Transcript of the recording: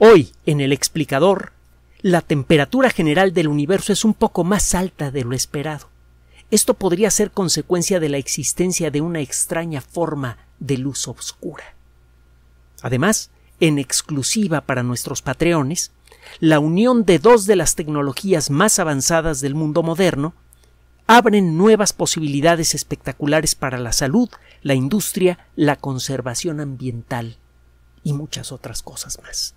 Hoy, en el explicador, la temperatura general del universo es un poco más alta de lo esperado. Esto podría ser consecuencia de la existencia de una extraña forma de luz oscura. Además, en exclusiva para nuestros patreones, la unión de dos de las tecnologías más avanzadas del mundo moderno abren nuevas posibilidades espectaculares para la salud, la industria, la conservación ambiental y muchas otras cosas más.